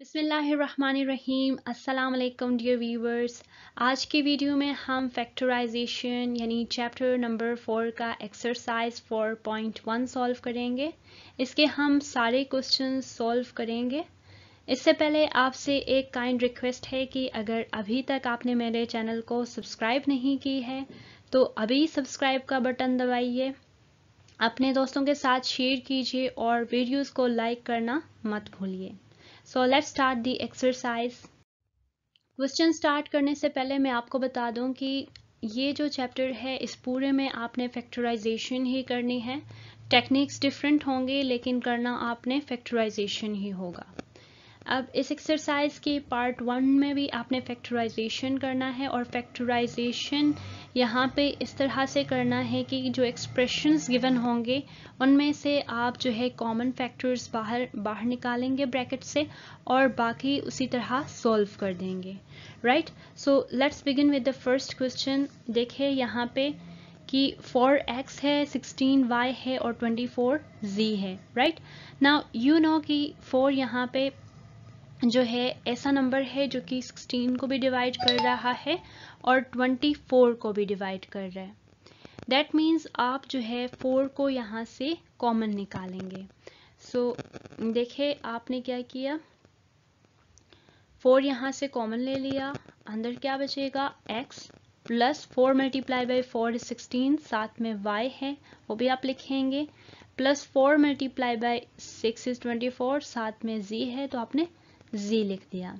बसमीम अल्लाम dear viewers आज के वीडियो में हम फैक्टराइजेशन यानी चैप्टर नंबर फोर का exercise four point one solve करेंगे इसके हम सारे क्वेश्चन सॉल्व करेंगे इससे पहले आपसे एक काइंड रिक्वेस्ट है कि अगर अभी तक आपने मेरे चैनल को सब्सक्राइब नहीं की है तो अभी सब्सक्राइब का बटन दबाइए अपने दोस्तों के साथ शेयर कीजिए और वीडियोज़ को लाइक करना मत भूलिए so let start the exercise question start करने से पहले मैं आपको बता दूं कि ये जो चैप्टर है इस पूरे में आपने फैक्टराइजेशन ही करनी है टेक्निक्स डिफरेंट होंगे लेकिन करना आपने फैक्टराइजेशन ही होगा अब इस एक्सरसाइज के पार्ट वन में भी आपने फैक्टराइजेशन करना है और फैक्टराइजेशन यहाँ पे इस तरह से करना है कि जो एक्सप्रेशंस गिवन होंगे उनमें से आप जो है कॉमन फैक्टर्स बाहर बाहर निकालेंगे ब्रैकेट से और बाकी उसी तरह सॉल्व कर देंगे right so let's begin with the first question देखिए यहाँ पे कि 4x है 16y है और 24z है राइट नाउ यू नो कि 4 यहाँ पे जो है ऐसा नंबर है जो कि 16 को भी डिवाइड कर रहा है और 24 को भी डिवाइड कर रहा है दैट मीन्स आप जो है 4 को यहाँ से कॉमन निकालेंगे सो so, देखे आपने क्या किया 4 यहाँ से कॉमन ले लिया अंदर क्या बचेगा x plus four multiply by four sixteen साथ में y है वो भी आप लिखेंगे plus four multiply by six is twenty four साथ में z है तो आपने जी लिख दिया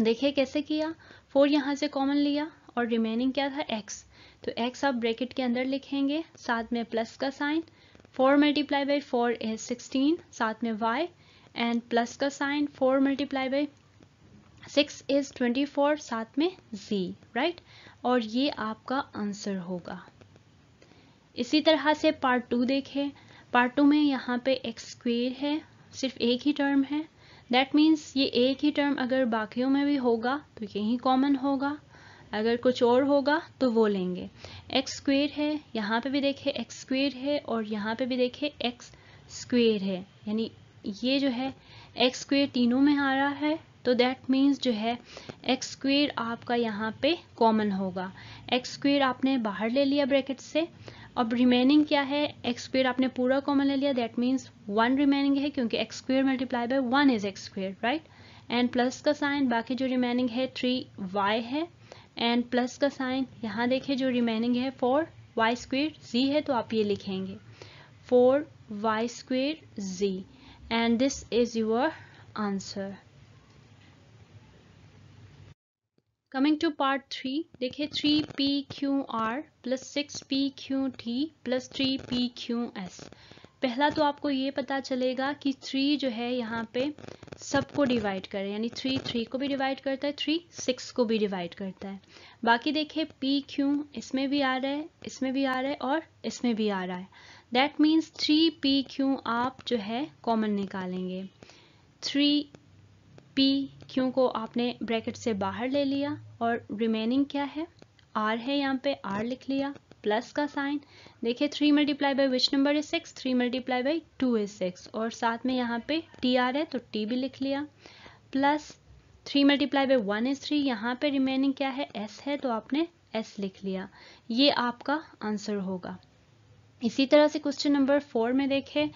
देखिए कैसे किया फोर यहाँ से कॉमन लिया और रिमेनिंग क्या था एक्स तो एक्स आप ब्रैकेट के अंदर लिखेंगे साथ में प्लस का sign four multiply by four is sixteen साथ में वाई एंड प्लस का sign four multiply by six is twenty four साथ में जी राइट और ये आपका आंसर होगा इसी तरह से पार्ट टू देखें पार्ट टू में यहाँ पे एक्स स्क्वेयर है सिर्फ एक ही टर्म है दैट मीन्स ये एक ही टर्म अगर बाकियों में भी होगा तो यही कॉमन होगा अगर कुछ और होगा तो वो लेंगे एक्स स्क्वेयर है यहाँ पे भी देखे एक्स स्क्वेयर है और यहाँ पे भी देखे एक्स स्क्वेयर है यानी ये जो है एक्स स्क्वेयर तीनों में आ रहा है तो दैट मीन्स जो है एक्स स्क्वेयर आपका यहाँ पे कॉमन होगा एक्स स्क्वेयर आपने बाहर ले लिया ब्रैकेट से अब रिमेनिंग क्या है एक्स स्क्वेयर आपने पूरा कॉमन ले लिया दैट मीन्स वन रिमेनिंग है क्योंकि X square multiply by one is x square right and plus का साइन बाकी जो रिमेनिंग है थ्री वाई है एंड प्लस का साइन यहाँ देखिए जो रिमेनिंग है फोर वाई स्क्वेयर जी है तो आप ये लिखेंगे four Y square Z and this is your answer coming to part three देखिए three P Q R plus six P Q T plus three P Q S पहला तो आपको ये पता चलेगा कि थ्री जो है यहाँ पे सबको डिवाइड करे यानी थ्री थ्री को भी डिवाइड करता है थ्री सिक्स को भी डिवाइड करता है बाकी देखिए पी क्यू इसमें भी आ रहा है इसमें भी आ रहा है और इसमें भी आ रहा है that means three P Q आप जो है कॉमन निकालेंगे थ्री पी क्यू को आपने ब्रैकेट से बाहर ले लिया और रिमेनिंग क्या है आर है यहाँ पे आर लिख लिया प्लस का साइन देखिए three multiply by which number is six three multiply by two is six और साथ में यहाँ पे टी आर है तो टी भी लिख लिया plus three multiply by one is three यहाँ पे रिमेनिंग क्या है एस है तो आपने एस लिख लिया ये आपका आंसर होगा इसी तरह से क्वेश्चन नंबर फोर में देखें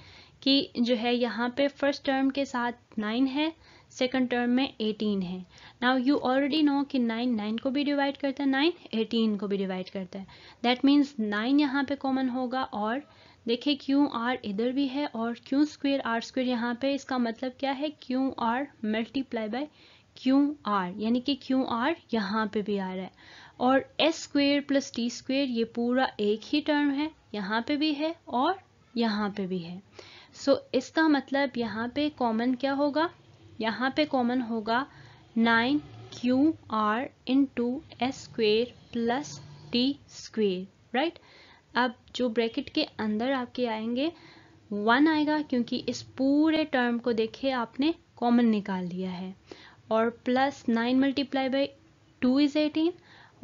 कि जो है यहाँ पे फर्स्ट टर्म के साथ नाइन है सेकंड टर्म में 18 है नाउ यू ऑलरेडी नो कि 9 9 को भी डिवाइड करता है 9 18 को भी डिवाइड करता है दैट मीन्स 9 यहाँ पे कॉमन होगा और देखिए क्यू आर इधर भी है और क्यू स्क्वेयर आर स्क्वेयर यहाँ पे इसका मतलब क्या है Q R multiply by Q R यानी कि क्यू आर यहाँ पे भी आ रहा है और S square plus T square ये पूरा एक ही टर्म है यहाँ पे भी है और यहाँ पे भी है सो so, इसका मतलब यहाँ पे कॉमन क्या होगा यहाँ पे कॉमन होगा nine Q R into S square plus T square right अब जो ब्रैकेट के अंदर आपके आएंगे वन आएगा क्योंकि इस पूरे टर्म को देखिए आपने कॉमन निकाल लिया है और plus nine multiply by two is eighteen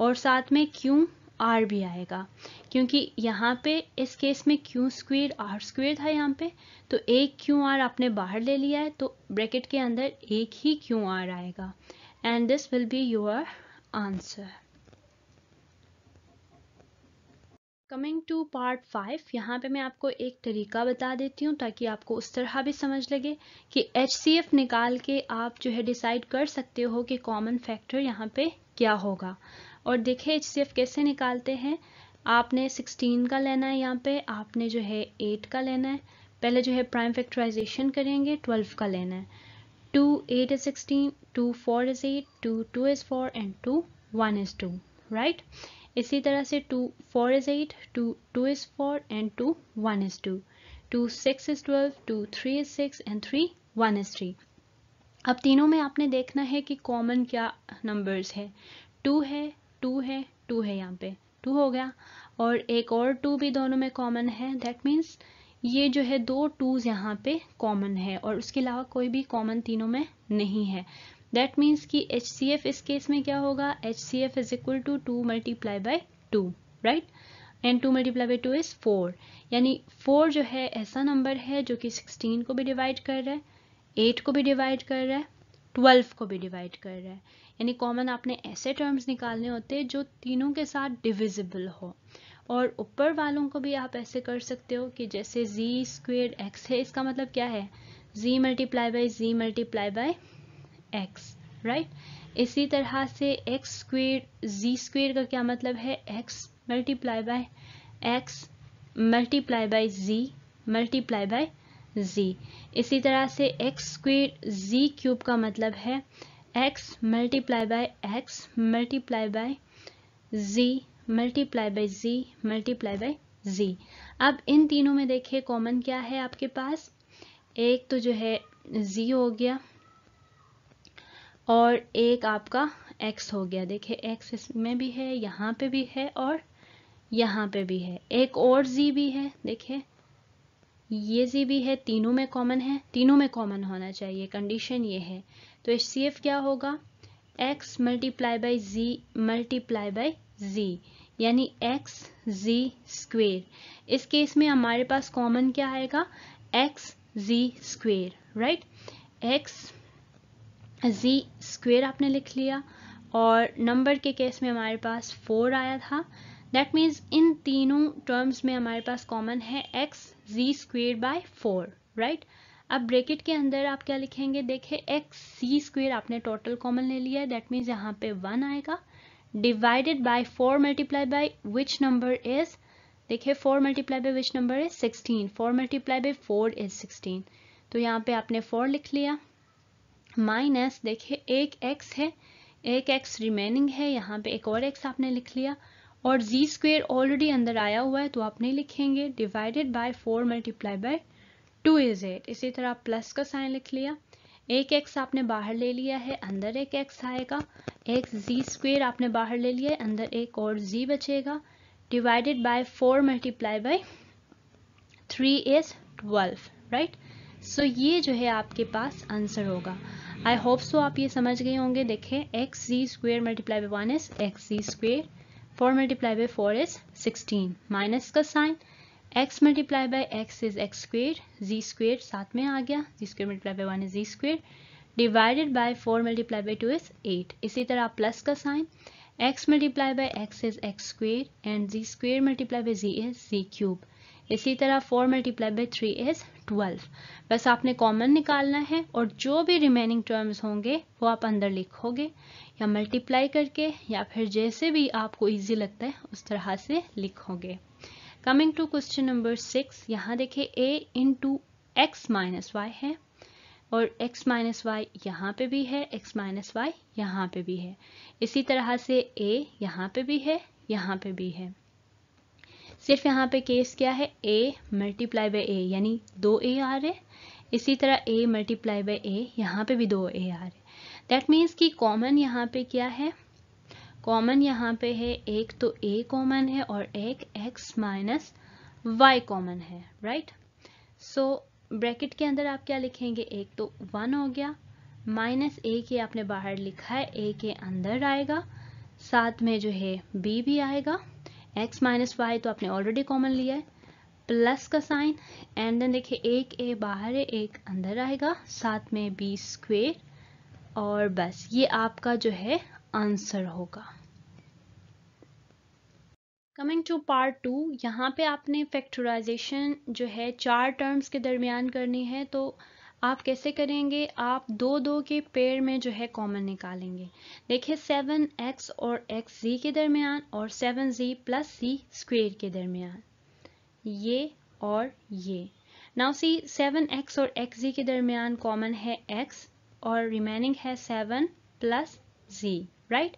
और साथ में क्यू आर भी आएगा क्योंकि यहाँ पे इस केस में क्यू स्क्वेयर आर स्क्वेयर था यहाँ पे तो एक क्यू आर आपने बाहर ले लिया है तो ब्रैकेट के अंदर एक ही क्यू आर आएगा and this will be your answer coming to part five यहाँ पे मैं आपको एक तरीका बता देती हूँ ताकि आपको उस तरह भी समझ लगे कि एच निकाल के आप जो है डिसाइड कर सकते हो कि कॉमन फैक्टर यहाँ पे क्या होगा और देखिए एच कैसे निकालते हैं आपने 16 का लेना है यहाँ पे आपने जो है 8 का लेना है पहले जो है प्राइम फैक्टराइजेशन करेंगे 12 का लेना है 2 8 is 16 2 4 is 8 2 2 is 4 and 2 1 is 2 right इसी तरह से 2 4 is 8 2 2 is 4 and 2 1 is 2 2 6 is 12 2 3 is 6 and 3 1 is 3 अब तीनों में आपने देखना है कि कॉमन क्या नंबर्स है टू है टू है टू है यहाँ पे टू हो गया और एक और टू भी दोनों में कॉमन है दैट मीन्स ये जो है दो टूज़ यहाँ पे कॉमन है और उसके अलावा कोई भी कॉमन तीनों में नहीं है दैट मीन्स कि एच सी एफ इस केस में क्या होगा H C F is equal to two multiply by two right and two multiply by two is four यानी फोर जो है ऐसा नंबर है जो कि सिक्सटीन को भी डिवाइड कर रहा है एट को भी डिवाइड कर रहा है ट्वेल्व को भी डिवाइड कर रहा है यानी कॉमन आपने ऐसे टर्म्स निकालने होते हैं जो तीनों के साथ डिविजिबल हो और ऊपर वालों को भी आप ऐसे कर सकते हो कि जैसे जी स्क्वेयर एक्स है इसका मतलब क्या है Z multiply by Z multiply by X right इसी तरह से एक्स स्क्वेयर जी स्क्वेयर का क्या मतलब है X multiply by X multiply by Z multiply by z इसी तरह से x स्क्वेयर z क्यूब का मतलब है x multiply by x multiply by z multiply by z multiply by z अब इन तीनों में देखिए कॉमन क्या है आपके पास एक तो जो है z हो गया और एक आपका x हो गया देखिए x इसमें भी है यहाँ पे भी है और यहाँ पे भी है एक और z भी है देखिए ये जी भी है तीनों में कॉमन है तीनों में कॉमन होना चाहिए कंडीशन ये है तो एच सी एफ क्या होगा X multiply by Z multiply by Z यानी एक्स जी स्क्वेयर इस केस में हमारे पास कॉमन क्या आएगा एक्स जी स्क्वेयर राइट एक्स जी स्क्वेयर आपने लिख लिया और नंबर के केस में हमारे पास फोर आया था दैट मीन्स इन तीनों टर्म्स में हमारे पास कॉमन है X ji square by four right अब ब्रेकेट के अंदर आप क्या लिखेंगे देखिए एक्स सी स्क्वेयर आपने टोटल कॉमन ले लिया है दैट मीन्स यहाँ पे वन आएगा divided by four multiply by which number is देखिए four multiply by which number is sixteen four multiply by four is sixteen तो यहाँ पे आपने फोर लिख लिया माइनस देखिए एक एक्स है एक एक्स रिमेनिंग है यहाँ पे एक और एक्स आपने लिख लिया और z स्क्वेयर ऑलरेडी अंदर आया हुआ है तो आप नहीं लिखेंगे divided by four multiply by two is eight इसी तरह आप प्लस का साइन लिख लिया एक एक्स आपने बाहर ले लिया है अंदर एक एक्स आएगा एक जी स्क्वेयर आपने बाहर ले लिया है अंदर एक और z बचेगा divided by four multiply by three is twelve right so ये जो है आपके पास आंसर होगा आई होप सो आप ये समझ गए होंगे देखें x ji square multiply by one is x ji square four multiply by four is sixteen minus का sign x multiply by x is x square z square साथ में आ गया z square multiply by one is ji square divided by four multiply by two is eight इसी तरह plus का sign x multiply by x is x square and z square multiply by ji is z cube इसी तरह four multiply by three is twelve बस आपने common निकालना है और जो भी रिमेनिंग टर्म्स होंगे वो आप अंदर लिखोगे या मल्टीप्लाई करके या फिर जैसे भी आपको ईजी लगता है उस तरह से लिखोगे coming to question number six यहाँ देखिए a into x minus y है और x माइनस वाई यहाँ पे भी है x माइनस वाई यहाँ पे भी है इसी तरह से a यहाँ पे भी है यहाँ पे भी है सिर्फ यहाँ पे केस क्या है ए मल्टीप्लाई बाई ए यानी दो ए आ रहे इसी तरह ए मल्टीप्लाई बाई ए यहाँ पे भी दो ए आ रहे दैट मीन्स कि कॉमन यहाँ पे क्या है कॉमन यहाँ पे है एक तो ए कॉमन है और एक एक्स माइनस वाई कॉमन है राइट सो ब्रैकेट के अंदर आप क्या लिखेंगे एक तो वन हो गया माइनस ए के आपने बाहर लिखा है ए के अंदर आएगा साथ में जो है बी भी आएगा x माइनस वाई तो आपने ऑलरेडी कॉमन लिया है प्लस का साइन एंड देन देखिए एक ए बाहर है एक अंदर आएगा साथ में बी स्क्वेर और बस ये आपका जो है आंसर होगा कमिंग टू पार्ट टू यहाँ पे आपने फैक्टराइजेशन जो है चार टर्म्स के दरमियान करनी है तो आप कैसे करेंगे आप दो दो के पेड़ में जो है कॉमन निकालेंगे देखिए सेवन एक्स और एक्स जी के दरमियान और सेवन जी प्लस सी स्क्वेयर के दरमियान ये और ये नाउ सी सेवन एक्स और एक्स जी के दरमियान कॉमन है एक्स और रिमेनिंग है सेवन प्लस जी राइट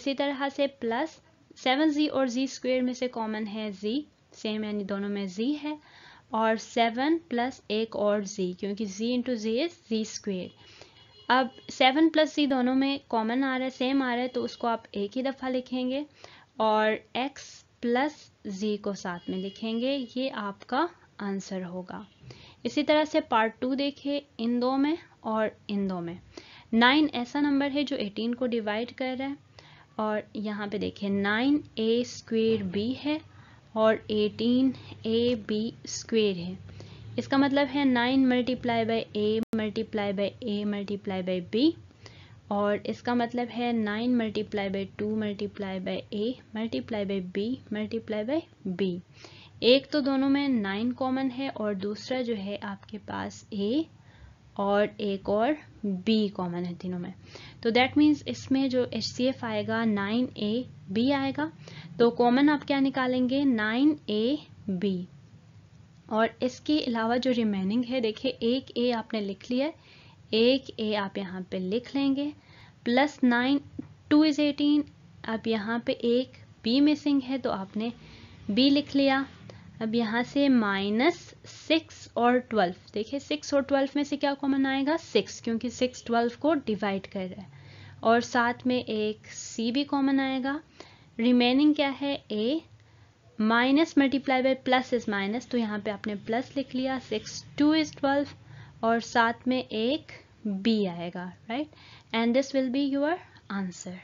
इसी तरह से प्लस सेवन जी और जी स्क्वेयर में से कॉमन है जी सेम यानी दोनों में जी है और सेवन प्लस एक और जी क्योंकि z into z is ji square अब सेवन प्लस जी दोनों में कॉमन आ रहा है सेम आ रहा है तो उसको आप एक ही दफ़ा लिखेंगे और एक्स प्लस जी को साथ में लिखेंगे ये आपका आंसर होगा इसी तरह से पार्ट टू देखिए इन दो में और इन दो में नाइन ऐसा नंबर है जो एटीन को डिवाइड कर रहा है और यहाँ पे देखिए नाइन ए स्क्वेयर बी है और 18 ए बी स्क्वेयर है इसका मतलब है 9 multiply by a multiply by a multiply by b और इसका मतलब है 9 multiply by two multiply by a multiply by b multiply by b एक तो दोनों में 9 कॉमन है और दूसरा जो है आपके पास ए और एक और बी कॉमन है तीनों में तो दैट मीन्स इसमें जो एच सी एफ आएगा नाइन ए बी आएगा तो कॉमन आप क्या निकालेंगे नाइन ए बी और इसके अलावा जो रिमेनिंग है देखिए एक ए आपने लिख लिया एक ए आप यहाँ पे लिख लेंगे plus nine two is eighteen आप यहाँ पे एक बी मिसिंग है तो आपने बी लिख लिया अब यहाँ से माइनस सिक्स और ट्वेल्व देखिए सिक्स और ट्वेल्व में से क्या कॉमन आएगा सिक्स क्योंकि सिक्स ट्वेल्व को डिवाइड कर रहा है और साथ में एक सी भी कॉमन आएगा रिमेनिंग क्या है a minus multiply by plus is minus तो यहाँ पे आपने प्लस लिख लिया सिक्स टू इज ट्वेल्व और साथ में एक बी आएगा right and this will be your answer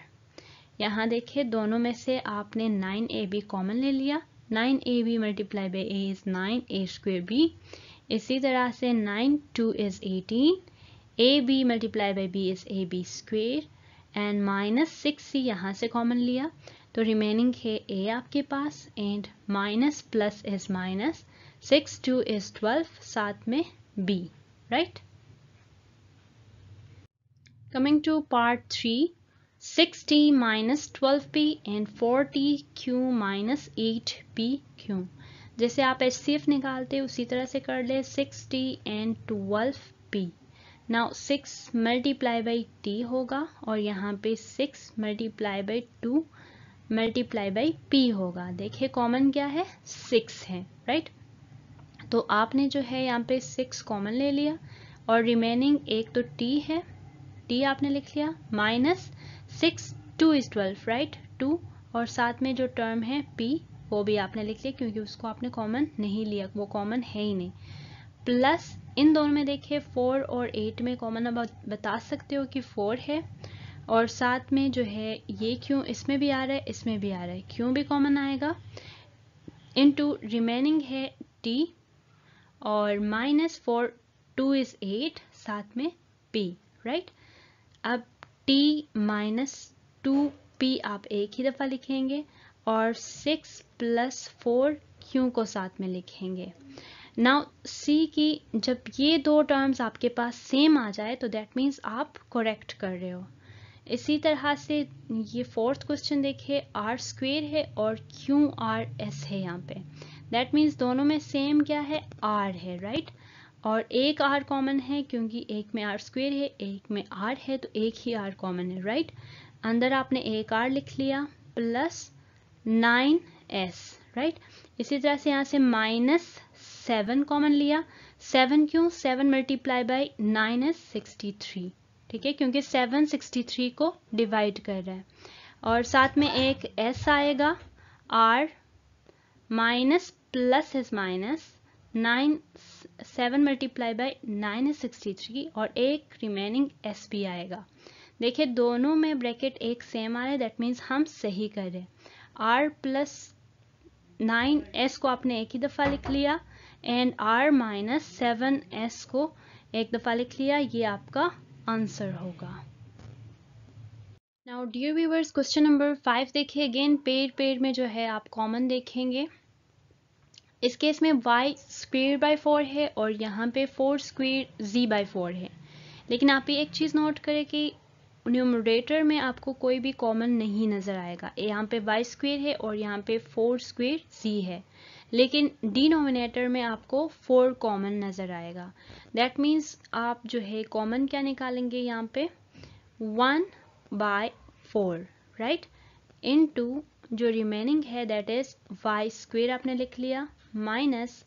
यहाँ देखिए दोनों में से आपने नाइन ए बी कॉमन ले लिया 9ab multiply by a is nine a square b इसी तरह से 9 two is 18 a b multiply by b is a b square and minus six c यहाँ से कॉमन लिया तो रिमेनिंग है ए आपके पास and minus plus is minus six two is twelve साथ में b right coming to part three 6t t q minus eight p q जैसे आप एच निकालते उसी तरह से कर ले six t and 12p now six multiply by t होगा और यहाँ पे six multiply by two multiply by p होगा देखिए कॉमन क्या है सिक्स है राइट तो आपने जो है यहाँ पे सिक्स कॉमन ले लिया और रिमेनिंग एक तो टी है टी आपने लिख लिया minus six two is twelve right two और साथ में जो टर्म है पी वो भी आपने लिख लिया क्योंकि उसको आपने कॉमन नहीं लिया वो कॉमन है ही नहीं प्लस इन दोनों में देखिए फोर और एट में कॉमन अब बता सकते हो कि फोर है और साथ में जो है ये क्यों इसमें भी आ रहा है इसमें भी आ रहा है क्यों भी कॉमन आएगा इन टू रिमेनिंग है टी और minus four two is eight साथ में पी राइट अब t माइनस टू पी आप एक ही दफ़ा लिखेंगे और सिक्स प्लस फोर क्यू को साथ में लिखेंगे नाउ सी की जब ये दो टर्म्स आपके पास सेम आ जाए तो दैट मीन्स आप करेक्ट कर रहे हो इसी तरह से ये फोर्थ क्वेश्चन देखिए आर स्क्वेयर है और क्यू आर एस है यहाँ पे दैट मीन्स दोनों में सेम क्या है आर है राइट right? और एक आर कॉमन है क्योंकि एक में आर स्क्वेयर है एक में आर है तो एक ही आर कॉमन है राइट अंदर आपने एक आर लिख लिया प्लस नाइन एस राइट इसी तरह से यहाँ से माइनस सेवन कॉमन लिया सेवन क्यों seven multiply by nine is sixty three ठीक है क्योंकि सेवन सिक्सटी थ्री को डिवाइड कर रहा है और साथ में एक एस आएगा r minus plus is minus nine seven multiply by nine है सिक्सटी थ्री और एक रिमेनिंग एस बी आएगा देखिए दोनों में ब्रैकेट एक सेम आ रहा है दैट मीन्स हम सही कर रहे हैं आर प्लस नाइन एस को आपने एक ही दफ़ा लिख लिया and r minus seven s को एक दफ़ा लिख लिया ये आपका आंसर होगा now dear viewers question number five देखिए अगेन पेड पेड में जो है आप कॉमन देखेंगे इस केस में वाई स्क्वेयर बाय फोर है और यहाँ पे four square z by four है लेकिन आप ये एक चीज़ नोट करें कि न्यूमरेटर में आपको कोई भी कॉमन नहीं नज़र आएगा यहाँ पे वाई स्क्वेयर है और यहाँ पे फोर स्क्वेयर जी है लेकिन डिनोमिनेटर में आपको फोर कॉमन नज़र आएगा दैट मीन्स आप जो है कॉमन क्या निकालेंगे यहाँ पे one by four right into जो रिमेनिंग है दैट इज़ वाई स्क्वेयर आपने लिख लिया माइनस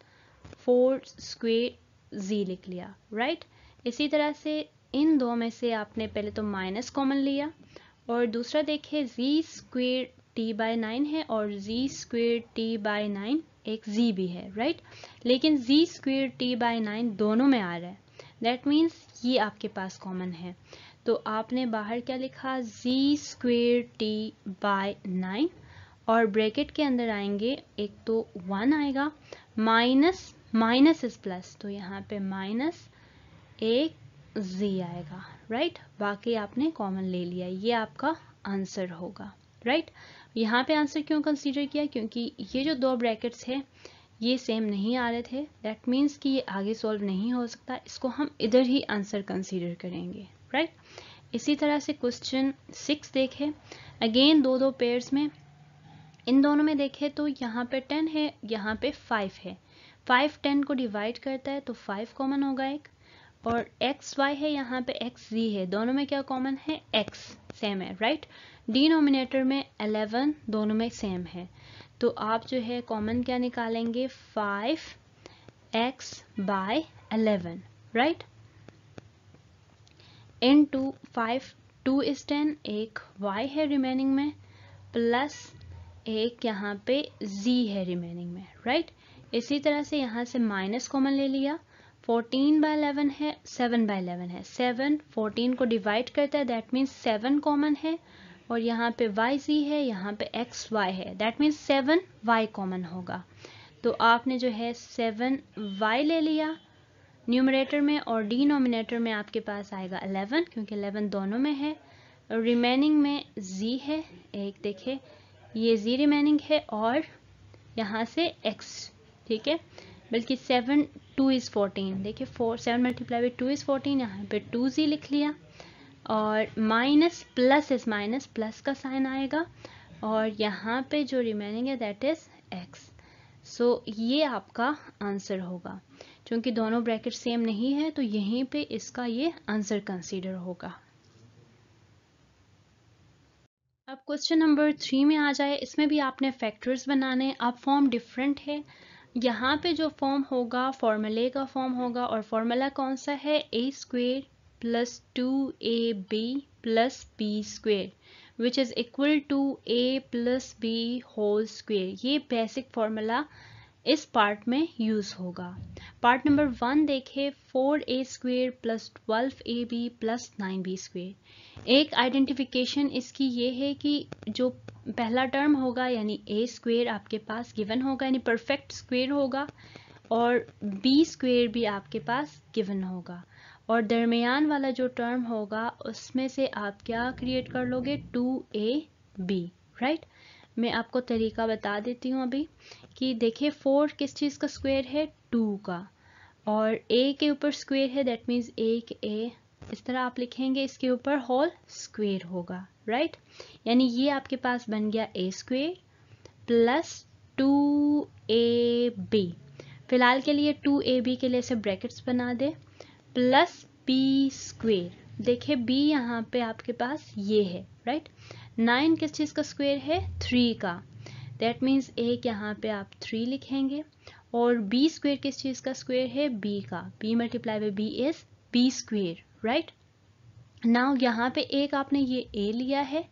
फोर स्क्वेयर जी लिख लिया राइट इसी तरह से इन दो में से आपने पहले तो माइनस कॉमन लिया और दूसरा देखिए z square t by nine है और z square t by nine एक जी भी है राइट लेकिन z square t by nine दोनों में आ रहा है दैट मीन्स ये आपके पास कॉमन है तो आपने बाहर क्या लिखा z square t by nine और ब्रैकेट के अंदर आएंगे एक तो वन आएगा माइनस माइनस इज प्लस तो यहाँ पे माइनस एक जी आएगा राइट बाकी आपने कॉमन ले लिया ये आपका आंसर होगा राइट यहाँ पे आंसर क्यों कंसीडर किया क्योंकि ये जो दो ब्रैकेट्स है ये सेम नहीं आ रहे थे दैट मीन्स कि ये आगे सॉल्व नहीं हो सकता इसको हम इधर ही आंसर कंसीडर करेंगे राइट right? इसी तरह से क्वेश्चन सिक्स देखें अगेन दो दो पेयर्स में इन दोनों में देखें तो यहाँ पे टेन है यहाँ पे फाइव है फाइव टेन को डिवाइड करता है तो फाइव कॉमन होगा एक और एक्स वाई है यहाँ पे एक्स जी है दोनों में क्या कॉमन है एक्स सेम है राइट डिनोमिनेटर में अलेवन दोनों में सेम है तो आप जो है कॉमन क्या निकालेंगे five x by eleven right into five two is ten एक वाई है रिमेनिंग में प्लस एक यहाँ पे z है रिमेनिंग में राइट इसी तरह से यहाँ से माइनस कॉमन ले लिया 14 बाय 11 है 7 बाय 11 है 7 14 को डिवाइड करता है दैट मीन्स 7 कॉमन है और यहाँ पे वाई जी है यहाँ पे एक्स वाई है दैट मीन्स 7 वाई कॉमन होगा तो आपने जो है 7 वाई ले लिया न्यूमरेटर में और डिनोमिनेटर में आपके पास आएगा 11 क्योंकि 11 दोनों में है रिमेनिंग में z है एक देखे ये जी रिमेनिंग है और यहाँ से एक्स ठीक है बल्कि सेवन टू इज़ फोर्टीन देखिए four seven multiply by two is fourteen यहाँ पे टू जी लिख लिया और minus plus is minus plus का साइन आएगा और यहाँ पे जो रिमेनिंग है दैट इज़ एक्स सो ये आपका आंसर होगा क्योंकि दोनों ब्रैकेट सेम नहीं है तो यहीं पे इसका ये आंसर कंसीडर होगा अब क्वेश्चन नंबर थ्री में आ जाए इसमें भी आपने फैक्टर्स बनाने अब फॉर्म डिफरेंट है यहाँ पे जो फॉर्म होगा फॉर्मूले का फॉर्म होगा और फॉर्मूला कौन सा है ए square plus two A B plus B square which is equal to A plus B whole square ये बेसिक फार्मूला इस पार्ट में यूज होगा पार्ट नंबर वन देखे four a square plus twelve a B plus nine b square एक identification इसकी ये है कि जो पहला टर्म होगा यानी ए स्क्वेयर आपके पास गिवन होगा यानी परफेक्ट स्क्वेयर होगा और बी स्क्वेयर भी आपके पास गिवन होगा और दरमियान वाला जो टर्म होगा उसमें से आप क्या क्रिएट कर लोगे टू ए बी राइट मैं आपको तरीका बता देती हूँ अभी कि देखिए फोर किस चीज़ का स्क्वायर है टू का और ए के ऊपर स्क्वायर है दैट मीन्स एक ए इस तरह आप लिखेंगे इसके ऊपर होल स्क्वेयर होगा राइट यानी ये आपके पास बन गया ए स्क्वेयर प्लस टू ए बी फिलहाल के लिए टू ए बी के लिए इसे ब्रैकेट्स बना दे प्लस बी स्क्वेयर देखिए बी यहाँ पे आपके पास ये है राइट नाइन किस चीज़ का स्क्वायर है थ्री का दैट मीन्स एक यहाँ पे आप थ्री लिखेंगे और बी स्क्वेयर किस चीज़ का स्क्वेयर है बी का b multiply by b is B square right now यहाँ पे एक आपने ये ए लिया है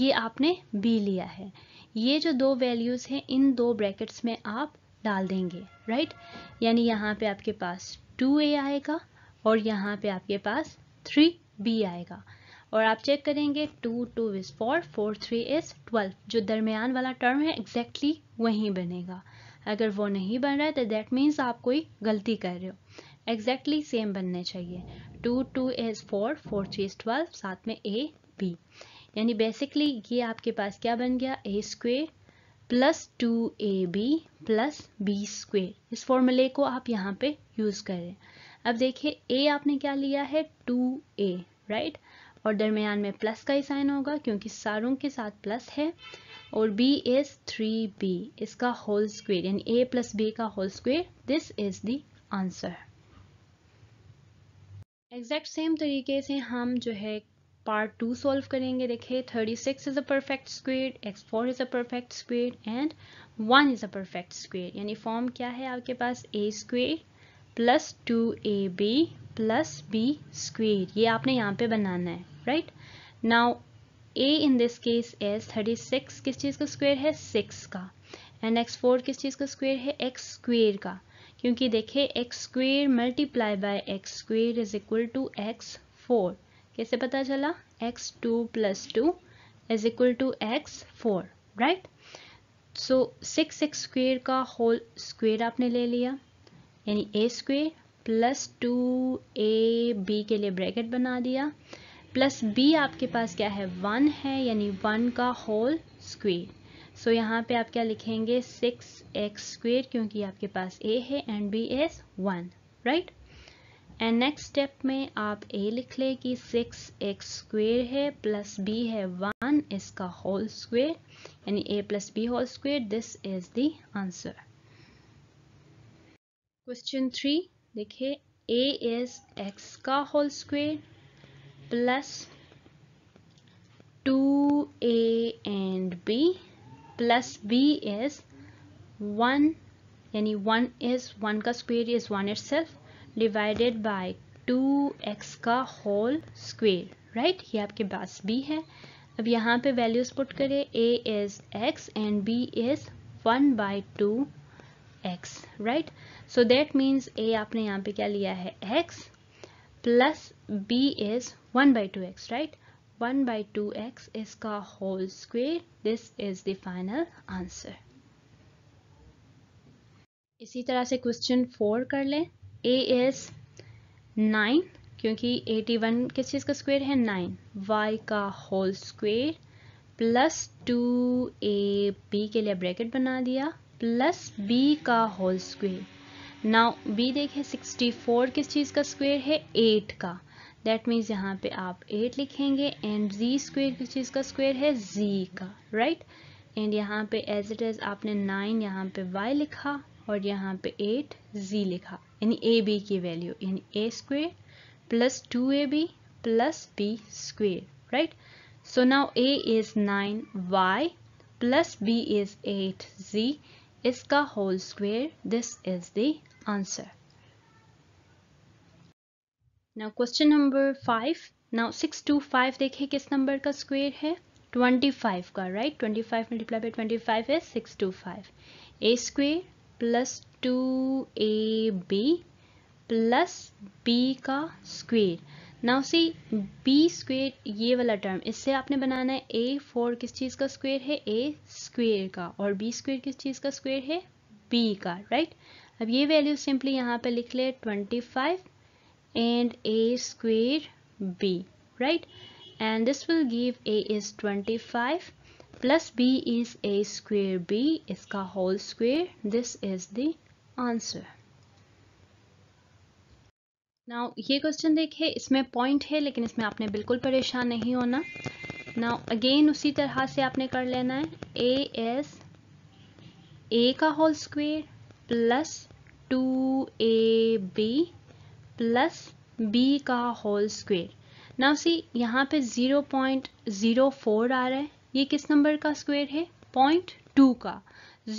ये आपने बी लिया है ये जो दो वैल्यूज़ हैं इन दो ब्रैकेट्स में आप डाल देंगे राइट यानी यहाँ पे आपके पास टू ए आएगा और यहाँ पे आपके पास थ्री बी आएगा और आप चेक करेंगे two two is four four three is twelve जो दरमियान वाला टर्म है एग्जैक्टली exactly वहीं बनेगा अगर वो नहीं बन रहा है तो दैट मीन्स आप कोई गलती कर रहे हो एग्जैक्टली exactly सेम बनने चाहिए two two is four four three is twelve साथ में ए बी यानी बेसिकली ये आपके पास क्या बन गया ए square plus two A B plus B square इस फॉर्मूले को आप यहाँ पे यूज़ करें अब देखिए ए आपने क्या लिया है टू ए राइट right? और दरमियान में प्लस का ही साइन होगा क्योंकि सारों के साथ प्लस है और b इज थ्री बी इसका होल स्क्वेयर यानी a प्लस बी का whole square this is the answer exact same तरीके से हम जो है पार्ट टू सॉल्व करेंगे देखिए thirty six is a perfect square x four is a perfect square and one is a perfect square यानी form क्या है आपके पास ए square plus two A B plus B square ये आपने यहाँ पे बनाना है now a in this case case thirty 36 किस चीज़ का स्क्वायर है 6 का एंड एक्स फोर किस चीज़ का स्क्वायर है एक्स स्क्वेयर का क्योंकि देखिए x square multiply by x square is equal to x four कैसे पता चला x two plus two is equal to x four right so six x square का होल स्क्वेयर आपने ले लिया यानी ए square plus two A B के लिए ब्रैकेट बना दिया प्लस बी आपके पास क्या है वन है यानी वन का होल स्क्वेयर सो so, यहाँ पे आप क्या लिखेंगे सिक्स एक्स स्क्वेयर क्योंकि आपके पास ए है and b is one right and next step में आप ए लिख ले कि सिक्स एक्स स्क्वेयर है प्लस बी है वन इसका होल स्क्वेयर यानी a plus B whole square this is the answer question three देखिए ए इज एक्स का whole square plus 2a and b plus b is 1 यानी 1 is 1 का square is 1 itself divided by 2x का whole square right ये आपके पास b है अब यहाँ पे वैल्यूज पुट करें a is x and b is 1 by two x right so that means a आपने यहाँ पे क्या लिया है x plus b is 1 by 2x, right? 1 by 2x is ka whole square. This is the final answer. इसी तरह से question four कर लें ए इज नाइन क्योंकि 81 किस चीज़ का स्क्वायर है नाइन वाई का whole square plus two A B के लिए ब्रैकेट बना दिया प्लस बी का होल स्क्वायर नाउ बी देखें 64 किस चीज़ का स्क्वायर है 8 का दैट मीन्स यहाँ पे आप एट लिखेंगे एंड जी स्क्वेयर किस चीज़ का स्क्वेयर है जी का राइट एंड यहाँ पे एज इट इज़ आपने नाइन यहाँ पे वाई लिखा और यहाँ पे एट जी लिखा यानी ए बी की वैल्यू यानी ए square plus two A B plus B square right so now a is 9y plus b is 8z is ka whole square this is the answer now question number five now six two five देखिए किस नंबर का square है twenty five का right twenty five multiply by twenty five है six two five a square plus two A B plus B का square now सी b square ये वाला टर्म इससे आपने बनाना है ए फोर किस चीज़ का स्क्वेयर है ए स्क्वेयर का और बी स्क्वेयर किस चीज़ का स्क्वेयर है बी का राइट right? अब ये वैल्यू सिंपली यहाँ पे लिख ले twenty five and a square b right and this will give a is 25 plus b is a square b इसका whole square this is the answer now ये question देखिए इसमें पॉइंट है लेकिन इसमें आपने बिल्कुल परेशान नहीं होना नाउ अगेन उसी तरह से आपने कर लेना है ए एस ए का whole square plus two A B plus B का होल स्क्वेयर नाउ सी यहाँ पे 0.04 आ रहा है ये किस नंबर का स्क्वेयर है पॉइंट टू का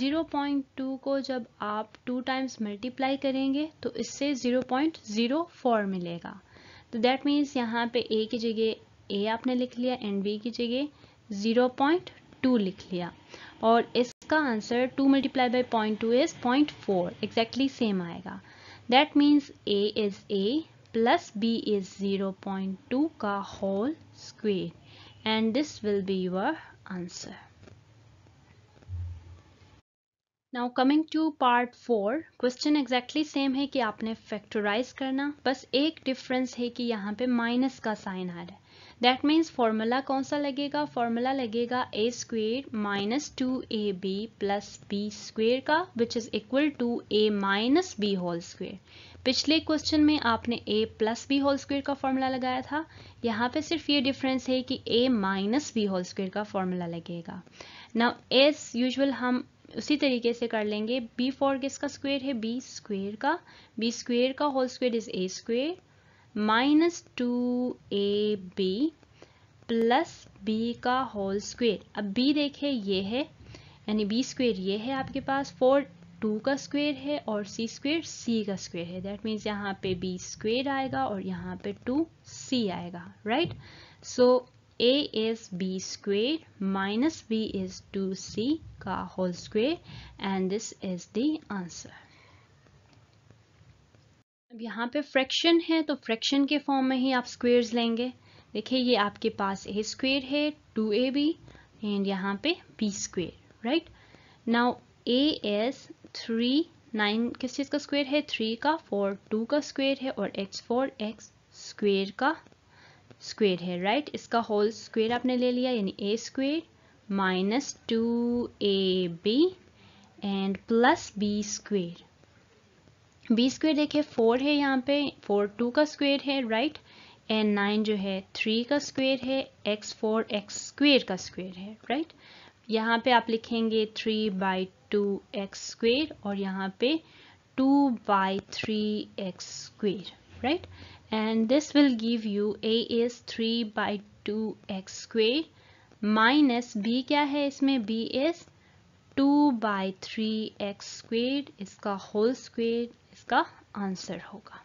0.2 को जब आप टू टाइम्स मल्टीप्लाई करेंगे तो इससे 0.04 मिलेगा तो दैट मीन्स यहाँ पे ए की जगह ए आपने लिख लिया एंड बी की जगह 0.2 लिख लिया और इसका answer 2 multiply by point two is point four exactly same आएगा A is A plus B is zero point two का whole square and this will be your answer now coming to part four question exactly same है कि आपने factorise करना बस एक difference है कि यहाँ पे माइनस का साइन आ रहा है दैट मीन्स फॉर्मूला कौन सा लगेगा फॉर्मूला लगेगा A square minus two A B plus B square का which is equal to A minus B whole square पिछले क्वेश्चन में आपने A plus B whole square का फॉर्मूला लगाया था यहाँ पे सिर्फ ये डिफरेंस है कि A minus B whole square का फॉर्मूला लगेगा ना एस यूजल हम उसी तरीके से कर लेंगे बी फॉर किसका स्क्वेयर है बी स्क्वेयर का बी स्क्वेयर का whole square is A square minus two A B plus B का होल स्क्वेयर अब बी देखे ये है यानी बी स्क्वेयर ये है आपके पास फोर टू का स्क्वेयर है और सी स्क्वेयर सी का स्क्वेयर है दैट मीन्स यहाँ पे बी स्क्वेयर आएगा और यहाँ पे टू सी आएगा right so A is B square minus B is two C का whole square and this is the answer अब यहाँ पे फ्रैक्शन है तो फ्रैक्शन के फॉर्म में ही आप स्क्वेयर्स लेंगे देखिए ये आपके पास ए स्क्वेयर है टू ए बी एंड यहाँ पे B square right now A as three nine किस चीज़ का स्क्वेयर है थ्री का फोर टू का स्क्वेयर है और एक्स फोर एक्स स्क्वेयर का स्क्वेयर है राइट right? इसका होल स्क्वेयर आपने ले लिया यानी ए square minus two A B and plus B square B square देखिए फोर है यहाँ पे फोर टू का स्क्वेयर है राइट एंड नाइन जो है थ्री का स्क्वेयर है एक्स फोर एक्स स्क्वेयर का स्क्वेयर है राइट यहाँ पे आप लिखेंगे three by two X square और यहाँ पे two by three X square and this will give you A is three by two X square minus B क्या है इसमें B is two by three X square इसका whole square इसका answer होगा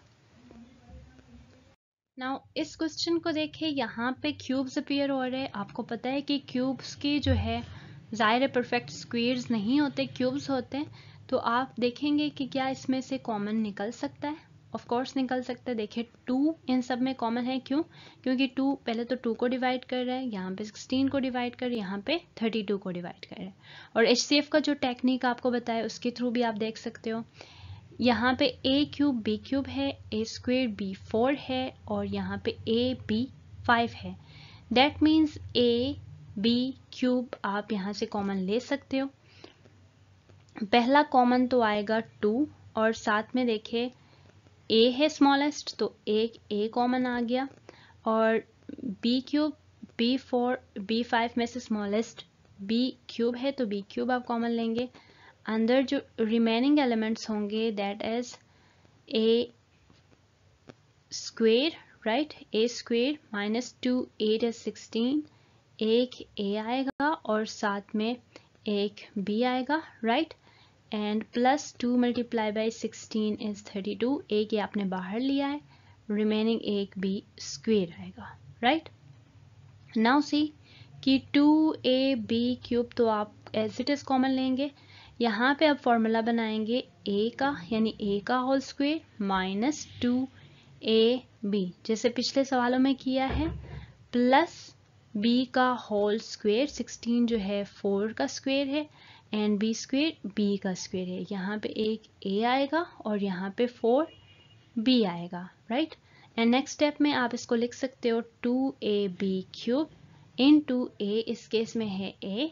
now इस क्वेश्चन को देखें यहाँ पे क्यूब्स अपीयर हो रहे हैं आपको पता है कि क्यूब्स की जो है ज़ाहिर परफेक्ट स्क्वेयर्स नहीं होते क्यूब्स होते हैं तो आप देखेंगे कि क्या इसमें से कॉमन निकल सकता है ऑफ कोर्स निकल सकता है देखिए टू इन सब में कॉमन है क्यों क्योंकि टू पहले तो टू को डिवाइड कर रहा है यहाँ पे सिक्सटीन को डिवाइड कर यहाँ पे थर्टी टू को डिवाइड कर रहा है और एच का जो टेक्निक आपको बताया उसके थ्रू भी आप देख सकते हो यहाँ पे ए क्यूब बी क्यूब है ए स्क्वेयर बी फोर है और यहाँ पे ए बी फाइव है that means A B cube आप यहाँ से कॉमन ले सकते हो पहला कॉमन तो आएगा टू और साथ में देखे ए है स्मॉलेस्ट तो एक ए कॉमन आ गया और B cube B four B five में से स्मॉलेस्ट बी क्यूब है तो बी क्यूब आप कॉमन लेंगे अंदर जो रिमेनिंग एलिमेंट्स होंगे that is A square right A square minus two eight is sixteen एक ए आएगा और साथ में एक बी आएगा right and plus two multiply by sixteen is thirty two एक ये आपने बाहर लिया है रिमेनिंग एक बी स्क्वेयर आएगा राइट नाउ सी कि टू ए बी क्यूब तो आप एज इट इज कॉमन लेंगे यहाँ पे अब फॉर्मूला बनाएंगे ए का यानी ए का होल स्क्वेयर माइनस टू ए बी जैसे पिछले सवालों में किया है प्लस बी का होल स्क्वेयर सिक्सटीन जो है फोर का स्क्वेयर है एंड बी स्क्वेयर बी का स्क्वेयर है यहाँ पे एक ए आएगा और यहाँ पे फोर बी आएगा राइट एंड नेक्स्ट स्टेप में आप इसको लिख सकते हो two A B cube into A इस केस में है ए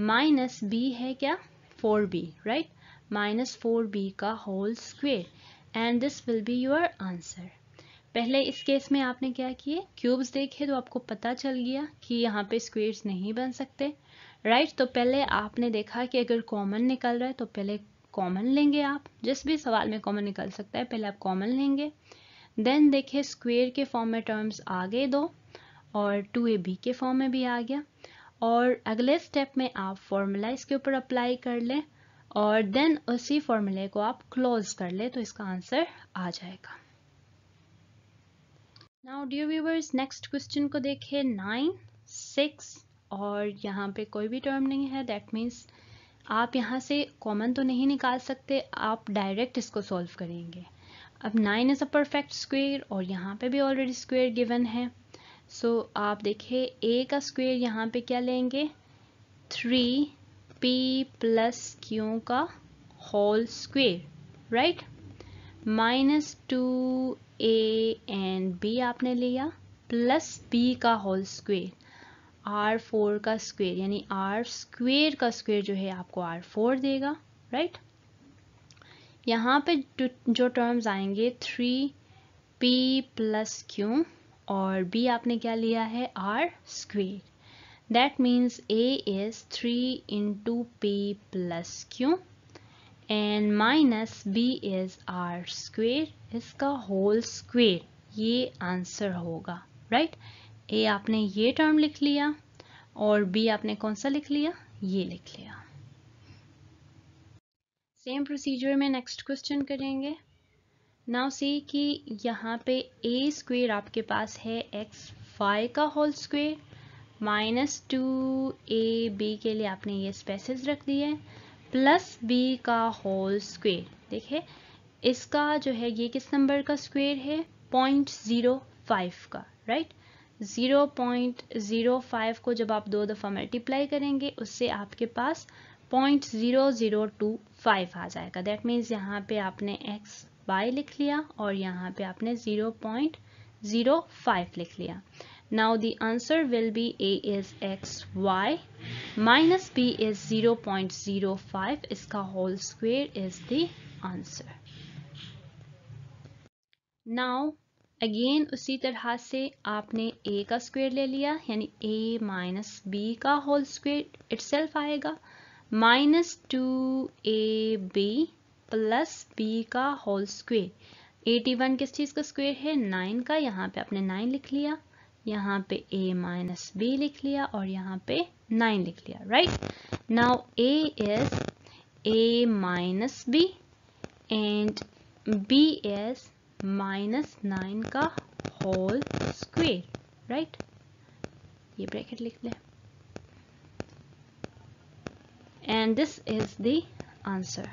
माइनस बी है क्या 4b right minus four B का whole square and this will be your answer पहले इस केस में आपने क्या किए क्यूब्स देखे तो आपको पता चल गया कि यहाँ पे स्क्वेयर्स नहीं बन सकते राइट right? तो पहले आपने देखा कि अगर कॉमन निकल रहा है तो पहले कॉमन लेंगे आप जिस भी सवाल में कॉमन निकल सकता है पहले आप कॉमन लेंगे देन देखे स्क्वेयर के फॉर्म में टर्म्स आ गए दो और टू ए बी के फॉर्म में भी आ गया और अगले स्टेप में आप फॉर्मूला इसके ऊपर अप्लाई कर लें और देन उसी फॉर्मूले को आप क्लोज कर लें तो इसका आंसर आ जाएगा now dear viewers next question को देखें नाइन सिक्स और यहाँ पे कोई भी टर्म नहीं है दैट मीन्स आप यहाँ से कॉमन तो नहीं निकाल सकते आप डायरेक्ट इसको सॉल्व करेंगे अब nine is a perfect square और यहाँ पे भी ऑलरेडी स्क्वेयर गिवन है सो so, आप देखिए ए का स्क्वेयर यहाँ पे क्या लेंगे थ्री पी प्लस क्यू का whole square right minus two A and B आपने लिया प्लस बी का होल स्क्वेयर आर फोर का स्क्वेयर यानी आर स्क्वेयर का स्क्वेयर जो है आपको आर फोर देगा राइट यहाँ पे जो टर्म्स आएंगे थ्री पी प्लस क्यू और b आपने क्या लिया है r square that means a is three into P plus Q and minus B is R square इसका होल स्क्वेयर ये आंसर होगा राइट right? ए आपने ये टर्म लिख लिया और बी आपने कौन सा लिख लिया ये लिख लिया सेम प्रोसीजर में नेक्स्ट क्वेश्चन करेंगे नाउ से कि यहाँ पे ए स्क्वेयर आपके पास है एक्स वाई का whole square minus two A B के लिए आपने ये स्पेसेस रख दिए प्लस बी का होल स्क्वेयर देखिए इसका जो है ये किस नंबर का स्क्वेयर है पॉइंट ज़ीरो फाइव का right zero point zero five को जब आप दो दफ़ा मल्टीप्लाई करेंगे उससे आपके पास point zero zero two five आ जाएगा दैट मीन्स यहाँ पे आपने एक्स बाय लिख लिया और यहाँ पे आपने 0.05 लिख लिया now the answer will be A is X Y minus B is 0.05 इसका whole square is the answer now again उसी तरह से आपने ए का स्क्वेयर ले लिया यानी ए माइनस बी का होल स्क्वेयर इट सेल्फ आएगा minus two A B plus B का होल स्क्वेयर एटी वन किस चीज़ का स्क्वेयर है नाइन का यहाँ पे आपने नाइन लिख लिया यहाँ पे a माइनस बी लिख लिया और यहाँ पे नाइन लिख लिया right now a is a minus B and b is minus nine का होल स्क्वेयर राइट ये ब्रैकेट लिख ले and this is the answer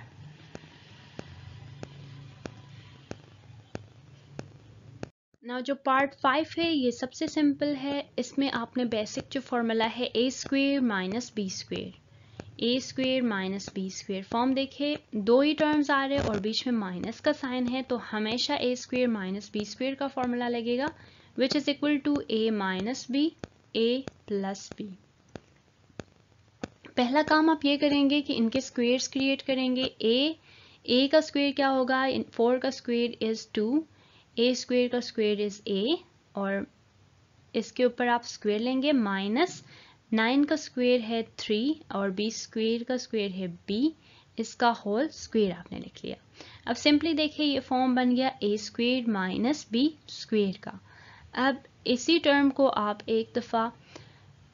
ना जो पार्ट फाइव है ये सबसे सिंपल है इसमें आपने बेसिक जो फॉर्मूला है ए square minus B square A square minus B square form देखे दो ही टर्म्स आ रहे हैं और बीच में माइनस का साइन है तो हमेशा A square minus B square का फॉर्मूला लगेगा which is equal to A minus B A plus B पहला काम आप ये करेंगे कि इनके स्क्वेयर्स क्रिएट करेंगे ए ए का स्क्वेयर क्या होगा फोर का square is two A square का स्क्वेयर इज ए और इसके ऊपर आप स्क्वेयर लेंगे माइनस नाइन का स्क्वेयर है थ्री और बी स्क्वेयर का स्क्वेयर है बी इसका होल स्क्वेयर आपने लिख लिया अब सिंपली देखिए ये फॉर्म बन गया ए स्क्वेयर माइनस बी स्क्वेयर का अब इसी टर्म को आप एक दफ़ा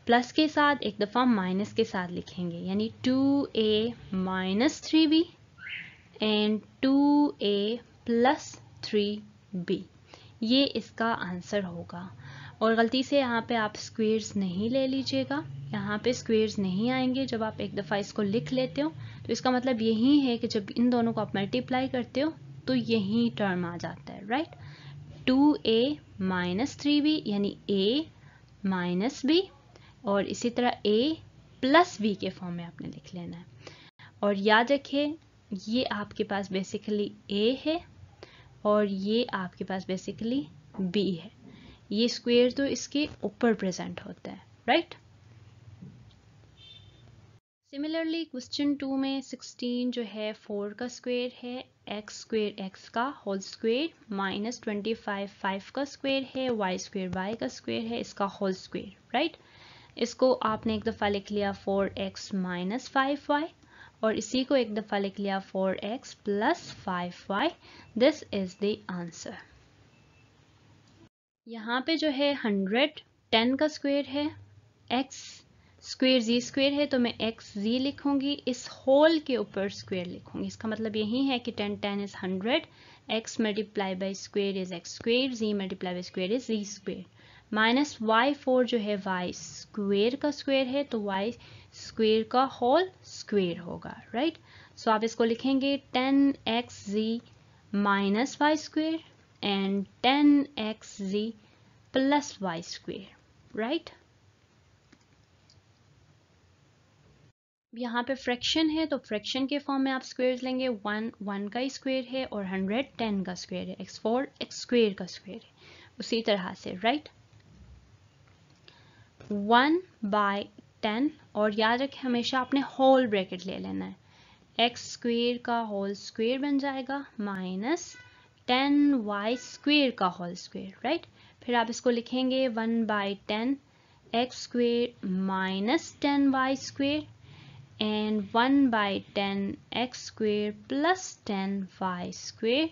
प्लस के साथ एक दफ़ा माइनस के साथ लिखेंगे यानी two A minus three B and two A plus three B ये इसका आंसर होगा और गलती से यहाँ पे आप स्क्वेयर्स नहीं ले लीजिएगा यहाँ पे स्क्वेयर्स नहीं आएंगे जब आप एक दफ़ा इसको लिख लेते हो तो इसका मतलब यही है कि जब इन दोनों को आप मल्टीप्लाई करते हो तो यही टर्म आ जाता है right two A minus three B यानी ए माइनस बी और इसी तरह ए प्लस बी के फॉर्म में आपने लिख लेना है और याद रखिए ये आपके पास बेसिकली ए है और ये आपके पास बेसिकली बी है ये स्क्वेयर तो इसके ऊपर प्रेजेंट होता है राइट सिमिलरली क्वेश्चन टू में 16 जो है 4 का स्क्वेयर है एक्स स्क्वेयर एक्स का whole square minus twenty five five का स्क्वेयर है वाई स्क्वेयर वाई का स्क्वेयर है इसका होल स्क्वेयर राइट इसको आपने एक दफ़ा लिख लिया four X minus five Y और इसी को एक दफ़ा लिख लिया 4x X plus five this is the answer यहाँ पे जो है 100 10 का स्क्वायर है x स्क्वेयर जी स्क्वेयर है तो मैं एक्स जी लिखूंगी इस होल के ऊपर स्क्वेयर लिखूंगी इसका मतलब यही है कि ten ten is hundred X multiply by square is x square G multiply by square is ji square minus Y four जो है वाई स्क्वेयर का स्क्वेयर है तो वाई स्क्वेयर का होल स्क्वेयर होगा राइट right? सो so आप इसको लिखेंगे ten X G minus Y square and ten X G plus Y square right यहाँ पे फ्रैक्शन है तो फ्रैक्शन के फॉर्म में आप स्क्वेयर लेंगे वन वन का स्क्वेयर है और हंड्रेड टेन का स्क्वेयर है एक्स फोर एक्स स्क्वेयर का स्क्वेयर है उसी तरह से right right? One by ten और याद रखें हमेशा आपने होल ब्रैकेट ले लेना है एक्स स्क्वेयर का होल स्क्वेयर बन जाएगा माइनस टेन वाई स्क्वेयर का होल स्क्वेयर राइट फिर आप इसको लिखेंगे one by ten X square minus ten Y square and one by ten X square plus ten Y square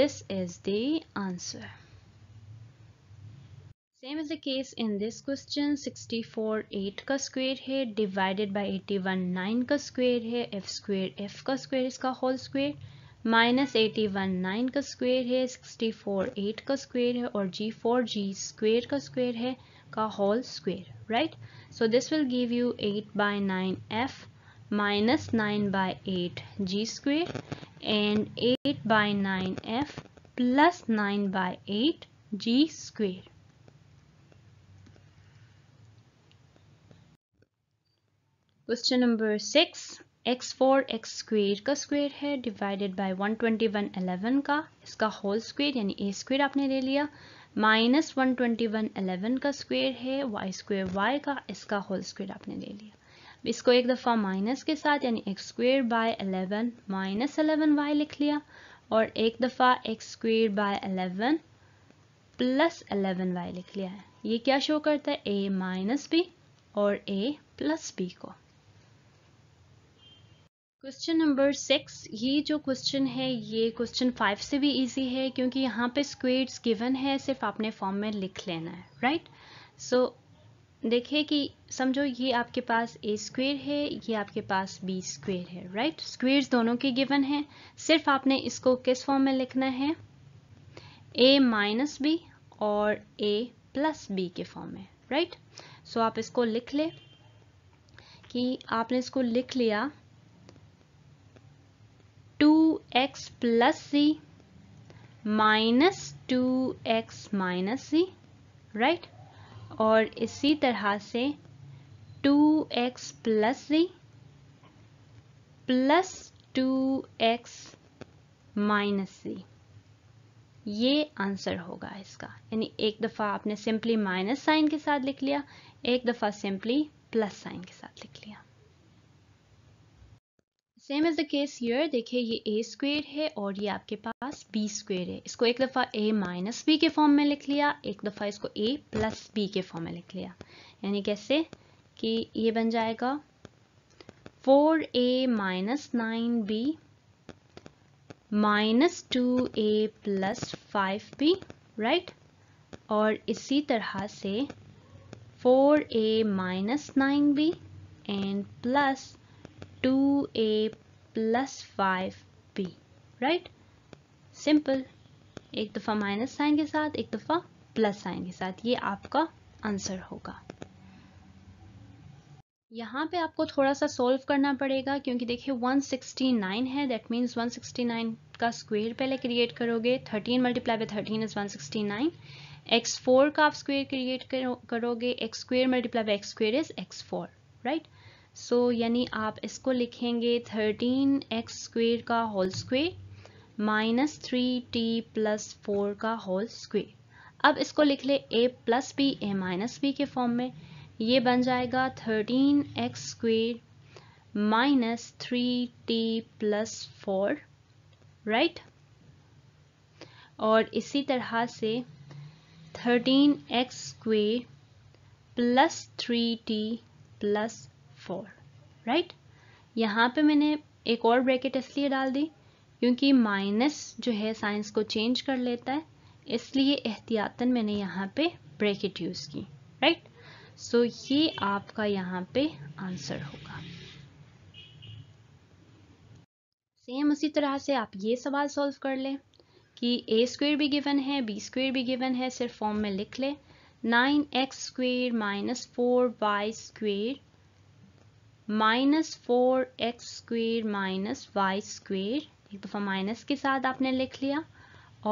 this is the answer same is the case in this question 64 8 का square है divided bye 81 9 का square है F square F का square इसका whole square minus eighty one nine का square है 64 8 का square है और जी फोर जी का स्क्वायर है का whole square right so this will give you 8 by 9 F minus nine by eight G square and eight by nine F plus nine by eight G square question number six X four x square का square है divided by 121 eleven का इसका whole square यानी ए square आपने ले लिया minus one twenty one eleven का square है वाई स्क्वेयर वाई का इसका होल स्क्वेयर आपने ले लिया इसको एक दफ़ा माइनस के साथ यानी x square by eleven minus eleven y लिख लिया और एक दफ़ा x square by eleven plus eleven y लिख लिया है ये क्या शो करता है ए माइनस बी और ए प्लस बी को क्वेश्चन नंबर सिक्स ये जो क्वेश्चन है ये क्वेश्चन फाइव से भी इजी है क्योंकि यहाँ पे स्क्वेड्स गिवन है सिर्फ आपने फॉर्म में लिख लेना है राइट सो so, देखिए कि समझो ये आपके पास ए स्क्वेयर है ये आपके पास बी स्क्वेयर है राइट स्क्वेयर्स दोनों के गिवन है सिर्फ आपने इसको किस फॉर्म में लिखना है ए माइनस बी और ए प्लस बी के फॉर्म में राइट सो so, आप इसको लिख ले कि आपने इसको लिख लिया x plus c minus two x minus c right और इसी तरह से two x plus c plus two x minus c ये आंसर होगा इसका यानी एक दफ़ा आपने सिंपली माइनस साइन के साथ लिख लिया एक दफ़ा सिंपली प्लस साइन के साथ लिख लिया सेम इज़ द केस यर देखिए ये ए स्क्वेयर है और ये आपके पास बी स्क्वेयर है इसको एक दफ़ा ए माइनस बी के फॉर्म में लिख लिया एक दफ़ा इसको ए प्लस बी के फॉर्म में लिख लिया यानी कैसे कि ये बन जाएगा four a minus nine b minus two A plus five b right और इसी तरह से four a minus nine b and plus two A plus five b right simple एक दफ़ा माइनस साइन के साथ एक दफ़ा प्लस साइन के साथ ये आपका आंसर होगा यहाँ पे आपको थोड़ा सा सोल्व करना पड़ेगा क्योंकि देखिए 169 है दैट मीन्स 169 का स्क्वायर पहले क्रिएट करोगे 13 multiply by thirteen is 169 x4 का आप स्क्वायर क्रिएट करोगे x square multiply by x square is four right so so, यानी आप इसको लिखेंगे थर्टीन एक्स स्क्वेयर का whole square minus three t plus four का होल स्क्वेयर अब इसको लिख ले a plus b a minus B के फॉर्म में ये बन जाएगा thirteen x square minus three t plus four right और इसी तरह से thirteen x square plus three t plus four right यहाँ पे मैंने एक और ब्रैकेट इसलिए डाल दी क्योंकि माइनस जो है साइंस को चेंज कर लेता है इसलिए एहतियातन मैंने यहाँ पे ब्रैकेट यूज़ की राइट सो so, ये आपका यहाँ पे आंसर होगा सेम उसी तरह से आप ये सवाल सॉल्व कर लें कि ए स्क्वेयर भी गिवन है बी स्क्वेयर भी गिवन है सिर्फ फॉर्म में लिख ले nine x square minus four Y square minus four x square minus Y square एक दफ़ा माइनस के साथ आपने लिख लिया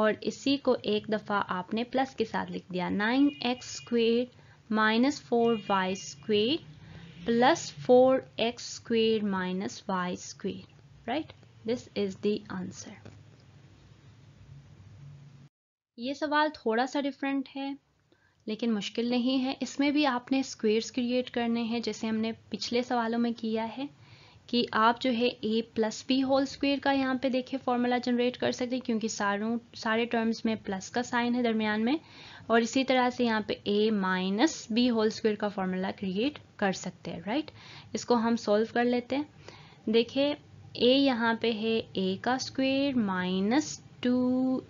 और इसी को एक दफ़ा आपने प्लस के साथ लिख दिया nine x square minus four Y square plus four x square minus Y square right this is the answer ये सवाल थोड़ा सा डिफरेंट है लेकिन मुश्किल नहीं है इसमें भी आपने स्क्वेयर्स क्रिएट करने हैं जैसे हमने पिछले सवालों में किया है कि आप जो है a plus B whole square का यहाँ पे देखिए फॉर्मूला जनरेट कर सकते हैं क्योंकि सारों सारे टर्म्स में प्लस का साइन है दरमियान में और इसी तरह से यहाँ पे a minus B whole square का फॉर्मूला क्रिएट कर सकते हैं राइट इसको हम सॉल्व कर लेते हैं देखिए ए यहाँ पे है ए का square minus two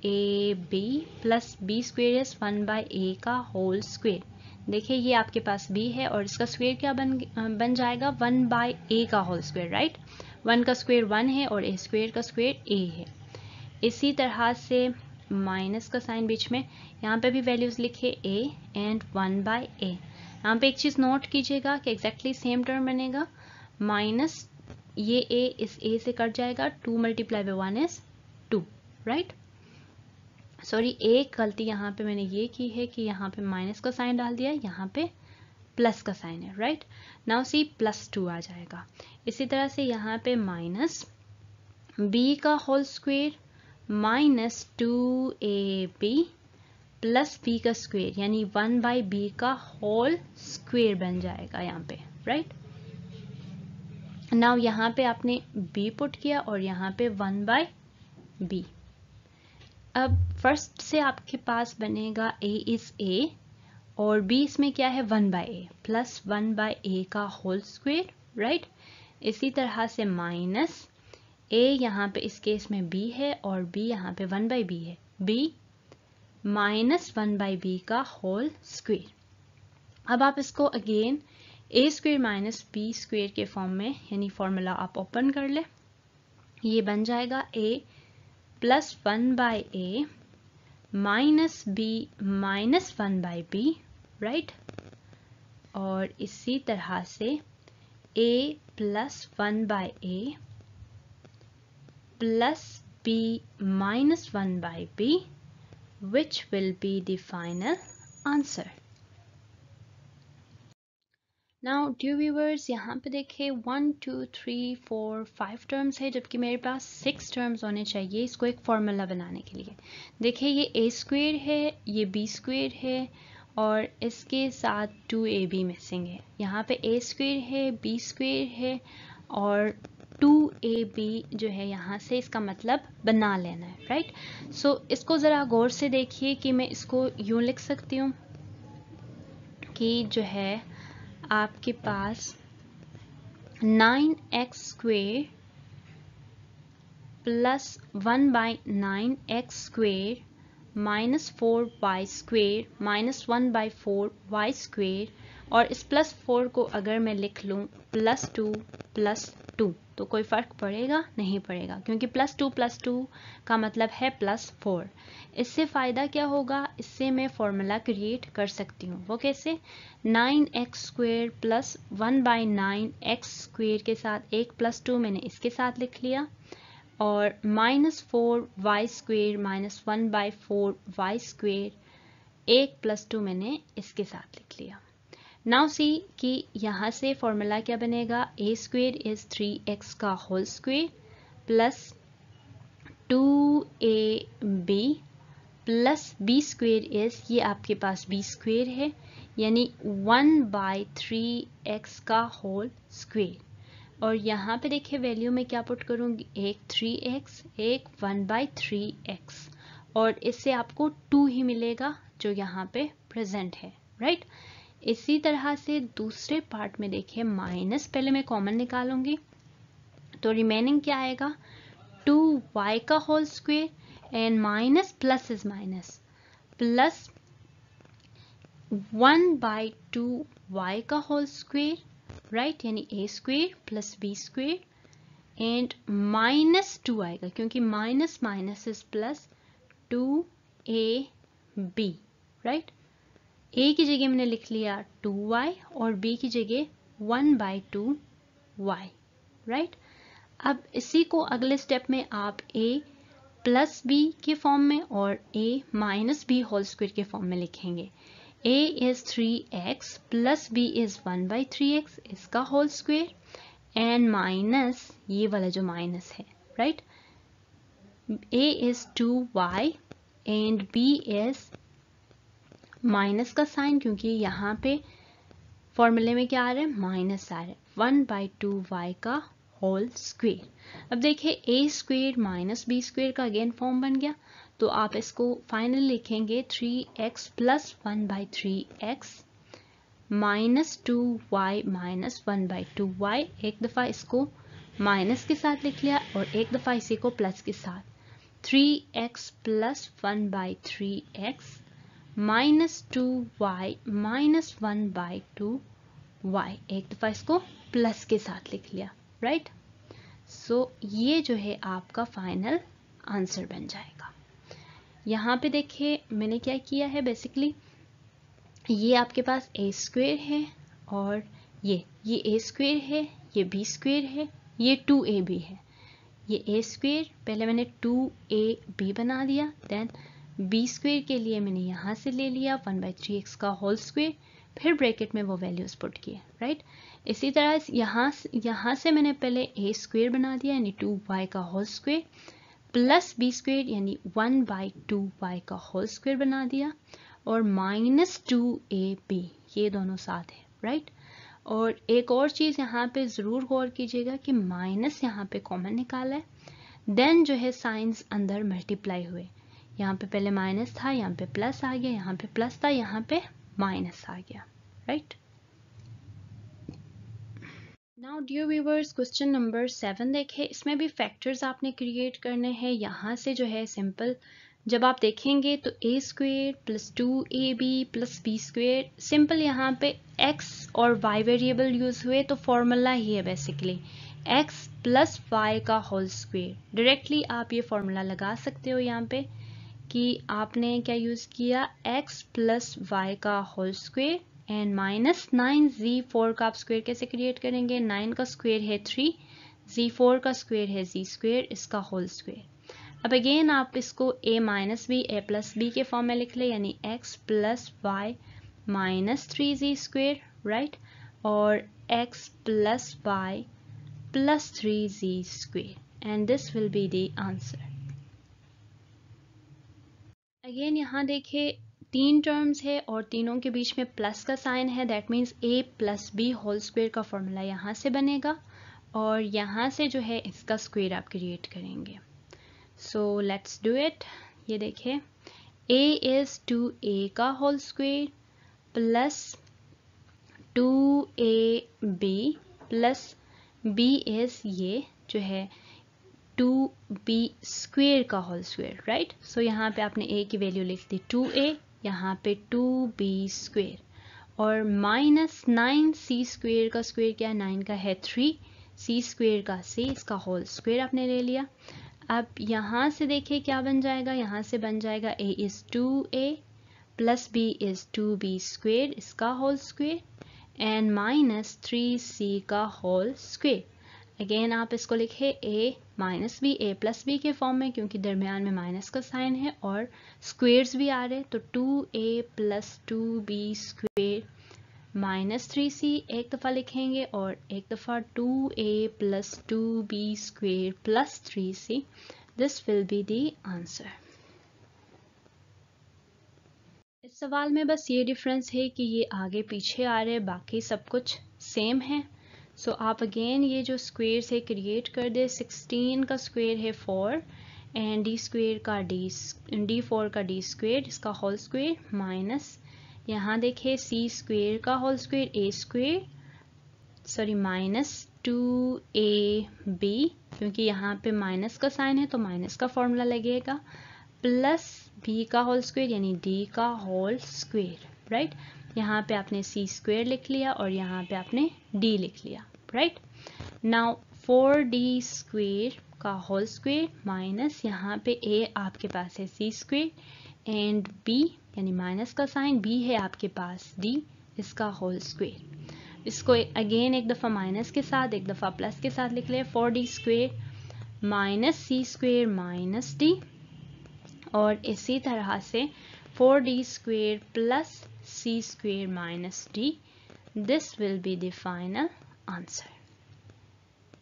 A B plus B square is one by a का होल स्क्वेयर देखिए ये आपके पास बी है और इसका स्क्वेयर क्या बन बन जाएगा वन बाई ए का होल स्क्वेयर राइट वन का स्क्वेयर वन है और ए स्क्वेयर का स्क्वेयर ए है इसी तरह से माइनस का साइन बीच में यहाँ पे भी वैल्यूज लिखे a and one by a यहाँ पे एक चीज़ नोट कीजिएगा कि एग्जैक्टली सेम टर्म बनेगा माइनस ये ए इस ए से कट जाएगा two multiply by one is right sorry एक गलती यहाँ पे मैंने ये की है कि यहाँ पे माइनस का साइन डाल दिया यहाँ पे प्लस का साइन है right now c plus two आ जाएगा इसी तरह से यहाँ पे माइनस बी का whole square minus two A B plus B का स्क्वेयर यानी वन बाई बी का होल स्क्वेयर बन जाएगा यहाँ पे राइट नाउ यहाँ पे आपने बी पुट किया और यहाँ पे वन बाई बी अब फर्स्ट से आपके पास बनेगा a इज a और b इसमें क्या है one by a plus one by a का होल स्क्वेयर राइट इसी तरह से माइनस ए यहाँ पे इस केस में बी है और बी यहाँ पे वन बाई बी है b minus one by b का होल स्क्वेयर अब आप इसको again a square minus B square के फॉर्म में यानी फॉर्मूला आप ओपन कर ले ये बन जाएगा a plus one by a minus b minus one by b right और इसी तरह से a plus one by a plus b minus one by b which will be the final answer now due viewers यहाँ पे देखिए one two three four five terms है जबकि मेरे पास सिक्स टर्म्स होने चाहिए इसको एक फॉर्मूला बनाने के लिए देखिए ये ए स्क्वेयर है ये बी स्क्वेयर है और इसके साथ टू ए बी मिसिंग है यहाँ पे ए स्क्वेयर है बी स्क्वेयर है और टू ए बी जो है यहाँ से इसका मतलब बना लेना है राइट सो so, इसको ज़रा गौर से देखिए कि मैं इसको यूँ लिख सकती हूँ कि जो है आपके पास nine x square plus one by nine x square minus four Y square minus one by four Y square और इस प्लस फोर को अगर मैं लिख लूँ प्लस टू प्लस तो कोई फ़र्क पड़ेगा नहीं पड़ेगा क्योंकि प्लस टू प्लस टू का मतलब है प्लस फोर इससे फ़ायदा क्या होगा इससे मैं फॉर्मूला क्रिएट कर सकती हूँ वो कैसे nine x square plus one by nine x square के साथ एक प्लस टू मैंने इसके साथ लिख लिया और minus four Y square minus one by four Y square एक प्लस टू मैंने इसके साथ लिख लिया नाउ सी कि यहाँ से फॉर्मूला क्या बनेगा a square is three x का whole square plus two A B plus B square is ये आपके पास बी स्क्वेयर है यानी वन बाई थ्री एक्स का होल स्क्वेयर और यहाँ पे देखिए वैल्यू में क्या पुट करूँगी एक थ्री एक्स एक वन बाई थ्री एक्स और इससे आपको टू ही मिलेगा जो यहाँ पे प्रेजेंट है राइट right? इसी तरह से दूसरे पार्ट में देखिए माइनस पहले मैं कॉमन निकालूंगी तो रिमेनिंग क्या आएगा टू वाई का whole square and minus plus is minus plus one by two y का होल स्क्वेयर राइट यानी ए square plus B square and minus two आएगा क्योंकि minus minus is plus two A b right a की जगह मैंने लिख लिया to Y और बी की जगह one by two y right अब इसी को अगले स्टेप में आप ए प्लस बी के फॉर्म में और a minus B whole square के फॉर्म में लिखेंगे a is three x plus B is one by three x इसका होल स्क्वेयर एंड माइनस ये वाला जो माइनस है right a is two y and b is minus का sign क्योंकि यहाँ पे फॉर्मूले में क्या आ रहा है माइनस आ रहा है वन बाई टू वाई का होल स्क्वेयर अब देखिए a square minus B square का अगेन फॉर्म बन गया तो आप इसको फाइनल लिखेंगे three x plus one by three x minus two y minus one by two y एक दफ़ा इसको माइनस के साथ लिख लिया और एक दफ़ा इसी को प्लस के साथ three x plus one by three x minus two y minus one by two y एक दफ़ा इसको प्लस के साथ लिख लिया राइट सो so, ये जो है आपका फाइनल आंसर बन जाएगा यहाँ पे देखिए मैंने क्या किया है बेसिकली ये आपके पास ए स्क्वेयर है और ये ये ए स्क्वेयर है ये बी स्क्वेयर है ये टू ए बी है ये ए स्क्वेयर पहले मैंने टू ए बी बना दिया देन बी स्क्वेयर के लिए मैंने यहाँ से ले लिया वन बाई थ्री एक्स का होल स्क्वेयर फिर ब्रैकेट में वो वैल्यूज़ पुट किए राइट इसी तरह यहाँ यहाँ से मैंने पहले ए स्क्वेयर बना दिया यानी टू वाई का whole square plus B square यानी वन बाई टू वाई का होल स्क्वेयर बना दिया और माइनस टू ए बी ये दोनों साथ हैं राइट और एक और चीज़ यहाँ पे ज़रूर गौर कीजिएगा कि माइनस यहाँ पे कॉमन निकाला है देन जो है साइंस अंदर मल्टीप्लाई हुए यहाँ पे पहले माइनस था यहाँ पे प्लस आ गया यहाँ पे प्लस था यहाँ पे माइनस आ गया right now dear viewers question number seven देखें इसमें भी फैक्टर्स आपने क्रिएट करने हैं यहाँ से जो है सिंपल जब आप देखेंगे तो a square plus two A B plus B square simple यहाँ पे एक्स और वाई वेरिएबल यूज़ हुए तो फॉर्मूला ही है बेसिकली एक्स प्लस वाई का होल स्क्वेयर डायरेक्टली आप ये फॉर्मूला लगा सकते हो यहाँ पे कि आपने क्या यूज़ किया x प्लस वाई का whole square and minus nine g four का आप स्क्वेयर कैसे क्रिएट करेंगे नाइन का स्क्वेयर है थ्री जी फोर का स्क्वेयर है जी स्क्वेयर इसका होल स्क्वेयर अब अगेन आप इसको a minus B A plus B के फॉर्म में लिख लें यानी x plus y minus three g square right और x plus y plus three g square and this will be the answer again यहाँ देखिए तीन टर्म्स है और तीनों के बीच में प्लस का साइन है that means a plus B whole square का फॉर्मूला यहाँ से बनेगा और यहाँ से जो है इसका स्क्वेयर आप क्रिएट करेंगे सो लेट्स डू इट ये देखिए ए इज़ टू ए का whole square plus two A B plus b is ये जो है टू बी स्क्वेयर का होल स्क्वेयर राइट सो यहाँ पे आपने ए की वैल्यू लिख दी टू ए यहाँ पे टू बी स्क्वेयर और माइनस नाइन सी स्क्वेयर का स्क्वेयर क्या है नाइन का है थ्री सी स्क्वेयर का सी इसका होल स्क्वेयर आपने ले लिया अब यहाँ से देखिए क्या बन जाएगा यहाँ से बन जाएगा a is two A plus b is two b square इसका whole square and minus three c का होल स्क्वेयर अगेन आप इसको लिखे a minus B A plus B के फॉर्म में क्योंकि दरमियान में माइनस का साइन है और स्क्वेयर्स भी आ रहे हैं तो टू ए plus two b square minus three c एक दफ़ा लिखेंगे और एक दफ़ा two A plus two b square plus three c this will be the answer इस सवाल में बस ये डिफरेंस है कि ये आगे पीछे आ रहे बाकी सब कुछ सेम है सो आप अगेन ये जो स्क्वेयर है क्रिएट कर दे सिक्सटीन का स्क्वेयर है फोर एंड डी स्क्वेयर का डी डी फोर का डी स्क्वेयर इसका होल स्क्वेयर माइनस यहाँ देखिए सी स्क्वेयर का whole square A square sorry minus two A B क्योंकि यहाँ पे माइनस का साइन है तो माइनस का फॉर्मूला लगेगा प्लस बी का होल स्क्वेयर यानी डी का होल स्क्वेयर राइट यहाँ पे आपने सी स्क्वेयर लिख लिया और यहाँ पे आपने डी लिख लिया राइट नाउ 4d स्क्वेयर का होल स्क्वेयर माइनस यहाँ पे a आपके पास है सी स्क्वेयर एंड b यानी माइनस का साइन b है आपके पास d इसका होल स्क्वेयर इसको अगेन एक दफ़ा माइनस के साथ एक दफ़ा प्लस के साथ लिख लें four D square minus C square minus D और इसी तरह से four D square plus C square minus D this will be the final answer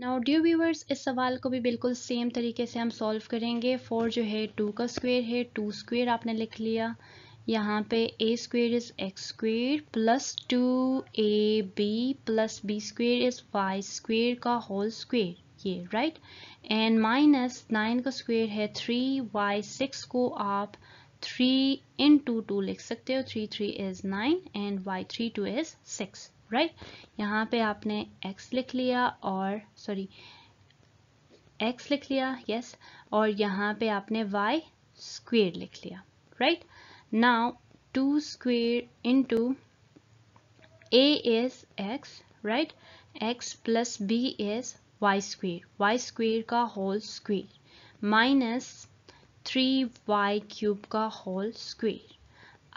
now due viewers इस सवाल को भी बिल्कुल सेम तरीके से हम सॉल्व करेंगे फोर जो है टू का स्क्वेयर है टू स्क्वेयर आपने लिख लिया यहाँ पे ए square is x square plus two A B plus B square is Y square का होल स्क्वेयर ये राइट एंड माइनस नाइन का स्क्वेयर है थ्री वाई सिक्स को आप थ्री इन टू टू लिख सकते हो three three is nine and Y three two is six right यहाँ पे आपने x लिख लिया और सॉरी x लिख लिया यस yes, और यहाँ पे आपने y स्क्वेयर लिख लिया right now two square into a S x right x plus B is y square y square का whole square minus three Y cube का होल स्क्वेयर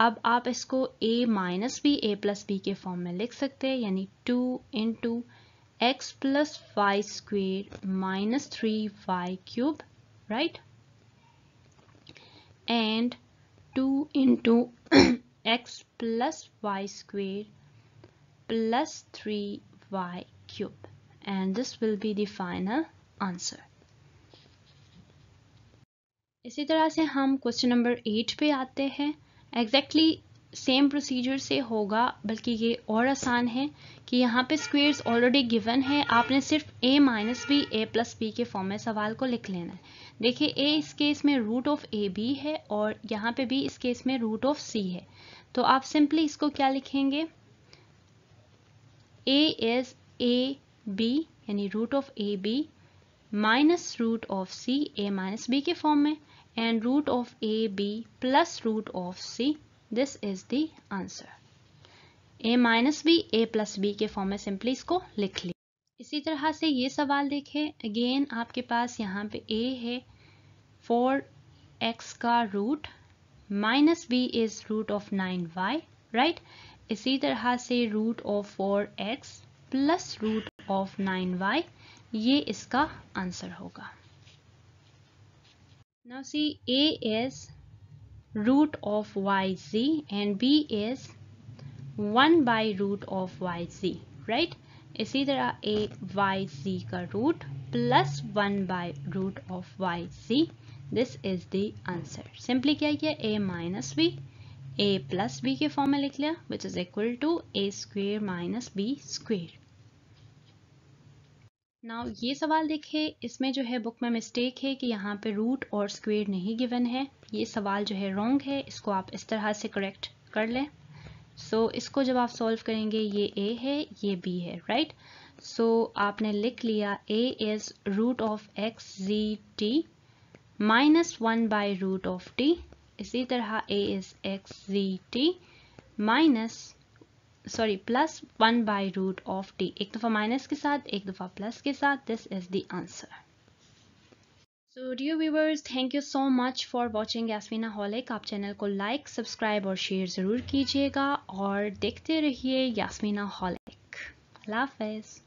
अब आप इसको a minus B A plus B के form में लिख सकते हैं यानी two into x plus Y square minus three Y cube right and 2 X plus Y square plus three Y cube and this will be the final answer इसी तरह से हम क्वेश्चन नंबर एट पे आते हैं exactly same procedure से होगा बल्कि ये और आसान है कि यहाँ पे स्क्वेयर्स ऑलरेडी गिवन है आपने सिर्फ a minus B A plus B के फॉर्म में सवाल को लिख लेना है देखिए a इस केस में रूट ऑफ ए बी है और यहाँ पे भी इस केस में रूट ऑफ c है तो आप सिंपली इसको क्या लिखेंगे a इज ए बी यानी root of A B minus root of C A minus B के फॉर्म में and root of AB plus root of C. This is the answer. A minus B A plus B के form में simply इसको लिख ली इसी तरह से ये सवाल देखें अगेन आपके पास यहाँ पे a है फोर एक्स का root minus B is root of nine Y right इसी तरह से root of four X plus root of nine Y ये इसका आंसर होगा Now see a is root of yz and b is 1 by root of yz right इसी तरह a y z का root plus 1 by root of y z this is the answer simply क्या किया a minus b a plus b के form में लिख लिया which is equal to a square minus b square now ये सवाल देखिए इसमें जो है बुक में मिस्टेक है कि यहाँ पे रूट और स्क्वेयर नहीं गिवन है ये सवाल जो है रॉन्ग है इसको आप इस तरह से करेक्ट कर लें सो so, इसको जब आप सॉल्व करेंगे ये ए है ये बी है राइट सो so, आपने लिख लिया A is root of X G T minus one by root of T इसी तरह A is x G T minus sorry plus one by root of T एक दफ़ा माइनस के साथ एक दफ़ा प्लस के साथ this is the answer so dear viewers thank you so much for watching यासमीना हॉलिक आप चैनल को लाइक सब्सक्राइब और शेयर ज़रूर कीजिएगा और देखते रहिए यासमीना हॉलिक हाफिज़